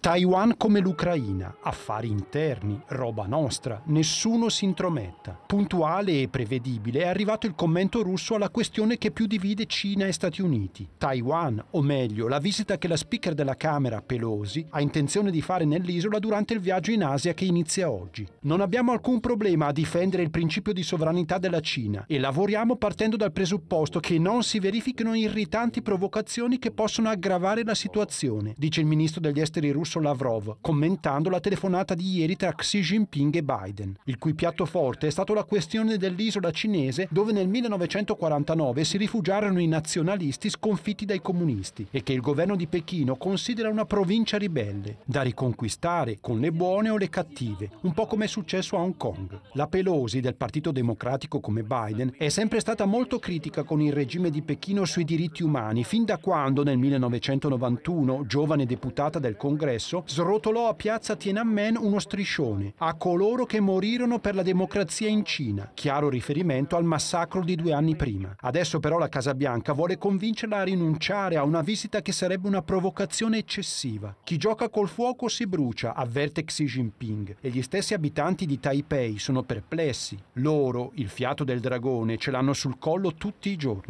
Taiwan come l'Ucraina, affari interni, roba nostra, nessuno si intrometta. Puntuale e prevedibile è arrivato il commento russo alla questione che più divide Cina e Stati Uniti. Taiwan, o meglio, la visita che la speaker della Camera, Pelosi, ha intenzione di fare nell'isola durante il viaggio in Asia che inizia oggi. Non abbiamo alcun problema a difendere il principio di sovranità della Cina e lavoriamo partendo dal presupposto che non si verifichino irritanti provocazioni che possono aggravare la situazione, dice il ministro degli esteri russo russo Lavrov, commentando la telefonata di ieri tra Xi Jinping e Biden, il cui piatto forte è stato la questione dell'isola cinese dove nel 1949 si rifugiarono i nazionalisti sconfitti dai comunisti e che il governo di Pechino considera una provincia ribelle, da riconquistare con le buone o le cattive, un po' come è successo a Hong Kong. La Pelosi del Partito Democratico come Biden è sempre stata molto critica con il regime di Pechino sui diritti umani fin da quando nel 1991, giovane deputata del Congresso, successo, srotolò a piazza Tiananmen uno striscione a coloro che morirono per la democrazia in Cina, chiaro riferimento al massacro di due anni prima. Adesso però la Casa Bianca vuole convincerla a rinunciare a una visita che sarebbe una provocazione eccessiva. Chi gioca col fuoco si brucia, avverte Xi Jinping, e gli stessi abitanti di Taipei sono perplessi. Loro, il fiato del dragone, ce l'hanno sul collo tutti i giorni.